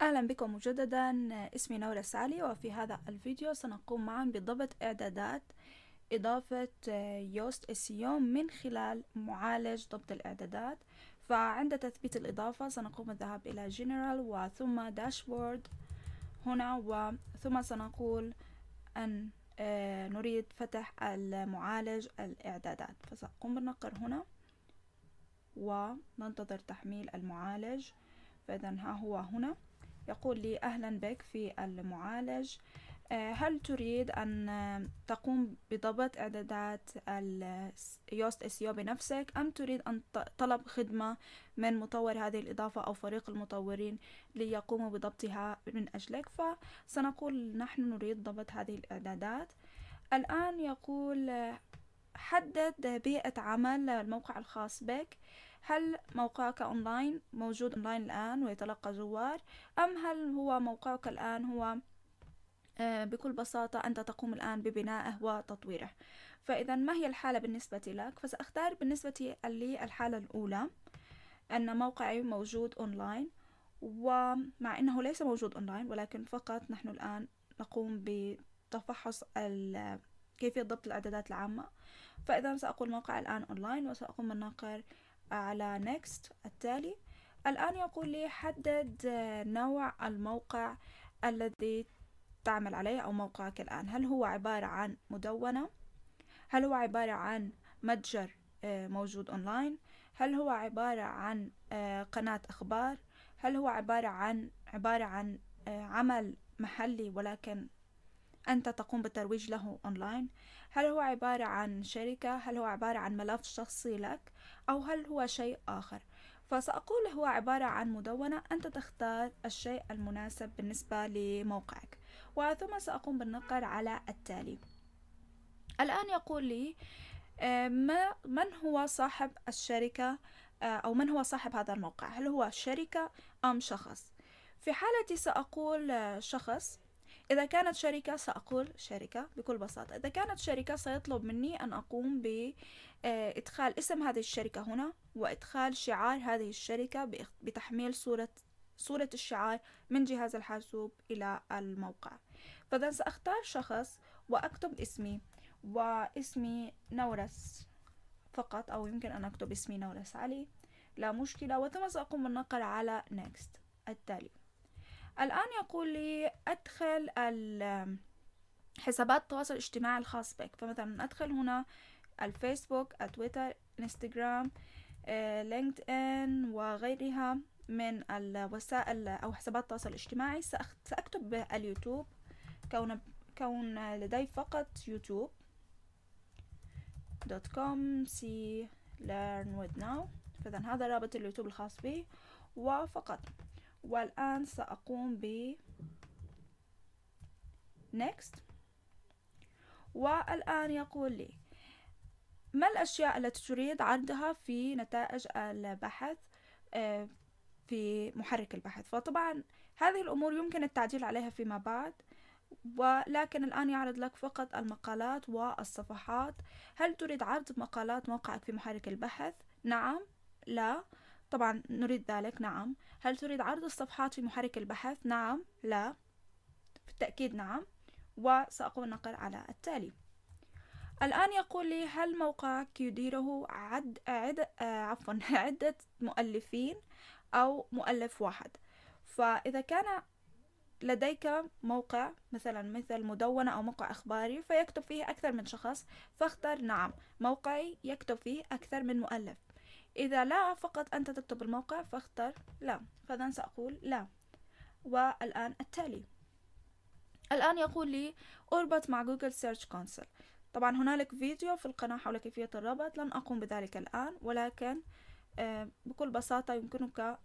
أهلا بكم مجددا اسمي نورة سالي وفي هذا الفيديو سنقوم معا بضبط إعدادات إضافة آه، يوست السيوم من خلال معالج ضبط الإعدادات فعند تثبيت الإضافة سنقوم بالذهاب إلى General وثم داشبورد هنا وثم سنقول أن آه، نريد فتح المعالج الإعدادات فسأقوم بالنقر هنا وننتظر تحميل المعالج فإذا ها هو هنا يقول لي أهلا بك في المعالج آه، هل تريد أن تقوم بضبط إعدادات اليوست اس بنفسك أم تريد أن طلب خدمة من مطور هذه الإضافة أو فريق المطورين ليقوموا بضبطها من أجلك فسنقول نحن نريد ضبط هذه الإعدادات الآن يقول حدد بيئة عمل الموقع الخاص بك هل موقعك أونلاين موجود أونلاين الآن ويتلقى زوار أم هل هو موقعك الآن هو آه، بكل بساطة أنت تقوم الآن ببنائه وتطويره فإذا ما هي الحالة بالنسبة لك فسأختار بالنسبة لي الحالة الأولى أن موقعي موجود أونلاين ومع أنه ليس موجود أونلاين ولكن فقط نحن الآن نقوم بتفحص كيفية ضبط الإعدادات العامة فإذا سأقول موقع الآن أونلاين وسأقوم بالنقر على نيكست التالي الآن يقول لي حدد نوع الموقع الذي تعمل عليه أو موقعك الآن هل هو عبارة عن مدونة هل هو عبارة عن متجر آه، موجود أونلاين هل هو عبارة عن آه، قناة أخبار هل هو عبارة عن عبارة عن آه، عمل محلي ولكن أنت تقوم بالترويج له أونلاين هل هو عبارة عن شركة هل هو عبارة عن ملف شخصي لك أو هل هو شيء آخر فسأقول هو عبارة عن مدونة أنت تختار الشيء المناسب بالنسبة لموقعك وثم سأقوم بالنقر على التالي الآن يقول لي آه، ما من هو صاحب الشركة آه، أو من هو صاحب هذا الموقع هل هو شركة أم شخص في حالتي سأقول آه، شخص إذا كانت شركة سأقول شركة بكل بساطة إذا كانت شركة سيطلب مني أن أقوم بإدخال آه، اسم هذه الشركة هنا وإدخال شعار هذه الشركة بتحميل صورة صورة الشعار من جهاز الحاسوب إلى الموقع فإذا سأختار شخص وأكتب اسمي واسمي نورس فقط أو يمكن أن أكتب اسمي نورس علي لا مشكلة وثم سأقوم بالنقر على next التالي الآن يقول لي أدخل حسابات التواصل الاجتماعي الخاص بك فمثلا أدخل هنا الفيسبوك التويتر انستجرام آه، لينكد ان وغيرها من الوسائل أو حسابات التواصل الاجتماعي سأكتب اليوتيوب كون, كون لدي فقط يوتيوب دوت كوم سي ليرن with ناو فإذا هذا رابط اليوتيوب الخاص بي وفقط والآن سأقوم ب next والآن يقول لي ما الأشياء التي تريد عرضها في نتائج البحث آه، في محرك البحث فطبعا هذه الأمور يمكن التعديل عليها فيما بعد ولكن الآن يعرض لك فقط المقالات والصفحات هل تريد عرض مقالات موقعك في محرك البحث؟ نعم لا طبعا نريد ذلك نعم هل تريد عرض الصفحات في محرك البحث نعم لا بالتأكيد نعم وسأقوم نقر على التالي الآن يقول لي هل موقعك يديره عد عد آه، عفوا عدة مؤلفين أو مؤلف واحد فإذا كان لديك موقع مثلا مثل مدونة أو موقع إخباري فيكتب فيه أكثر من شخص فاختر نعم موقعي يكتب فيه أكثر من مؤلف إذا لا فقط أنت تكتب الموقع فاختر لا فإذا سأقول لا والآن التالي الآن يقول لي اربط مع جوجل سيرش كونسول طبعا هنالك فيديو في القناة حول كيفية الربط لن أقوم بذلك الآن ولكن آه، بكل بساطة يمكنك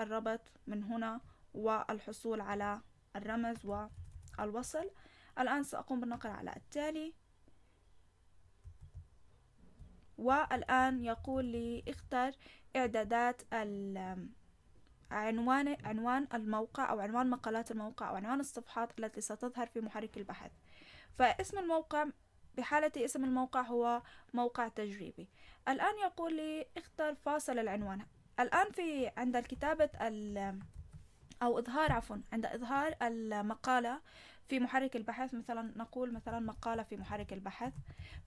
الربط من هنا والحصول على الرمز والوصل الآن سأقوم بالنقر على التالي والآن يقول لي اختر إعدادات عنوان عنوان الموقع أو عنوان مقالات الموقع أو عنوان الصفحات التي ستظهر في محرك البحث فاسم الموقع بحالتي اسم الموقع هو موقع تجريبي الآن يقول لي اختر فاصل العنوان الآن في عند الكتابة أو إظهار عفوا عند إظهار المقالة في محرك البحث مثلا نقول مثلا مقالة في محرك البحث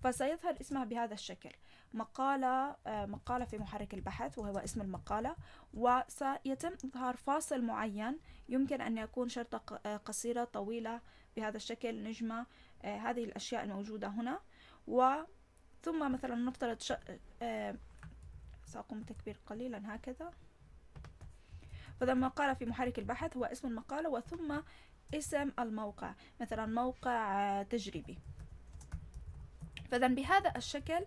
فسيظهر اسمها بهذا الشكل مقالة آه، مقالة في محرك البحث وهو اسم المقالة وسيتم إظهار فاصل معين يمكن أن يكون شرطة آه، قصيرة طويلة بهذا الشكل نجمة آه، هذه الأشياء الموجودة هنا وثم ثم مثلا نفترض ش... سأقوم بتكبير قليلا هكذا فإذا المقالة في محرك البحث هو اسم المقالة وثم اسم الموقع مثلا موقع آه، تجريبي فإذا بهذا الشكل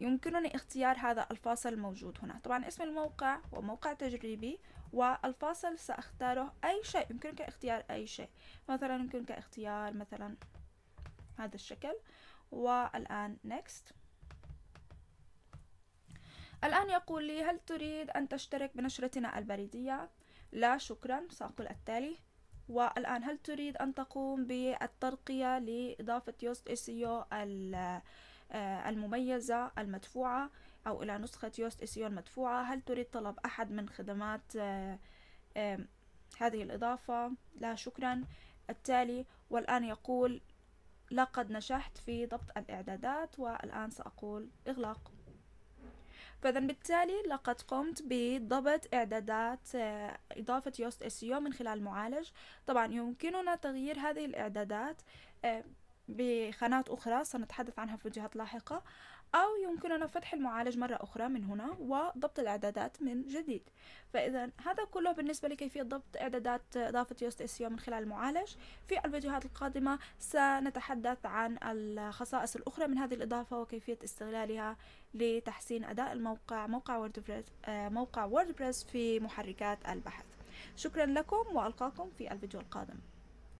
يمكنني اختيار هذا الفاصل الموجود هنا طبعا اسم الموقع وموقع تجريبي والفاصل سأختاره أي شيء يمكنك اختيار أي شيء مثلا يمكنك اختيار مثلا هذا الشكل والآن next الآن يقول لي هل تريد أن تشترك بنشرتنا البريدية؟ لا شكرا سأقول التالي والآن هل تريد أن تقوم بالترقية لإضافة يوست اس SEO آه، المميزة المدفوعة أو إلى نسخة يوست اس SEO المدفوعة هل تريد طلب أحد من خدمات آه، آه، هذه الإضافة لا شكرا التالي والآن يقول لقد نجحت في ضبط الإعدادات والآن سأقول إغلاق فإذا بالتالي لقد قمت بضبط إعدادات آه، إضافة يوست اس من خلال المعالج طبعا يمكننا تغيير هذه الإعدادات آه، بخانات أخرى سنتحدث عنها في فيديوهات لاحقة أو يمكننا فتح المعالج مرة أخرى من هنا وضبط الإعدادات من جديد فإذا هذا كله بالنسبة لكيفية ضبط إعدادات إضافة يوست اس من خلال المعالج في الفيديوهات القادمة سنتحدث عن الخصائص الأخرى من هذه الإضافة وكيفية استغلالها لتحسين أداء الموقع موقع ووردبريس, موقع ووردبريس في محركات البحث شكرا لكم وألقاكم في الفيديو القادم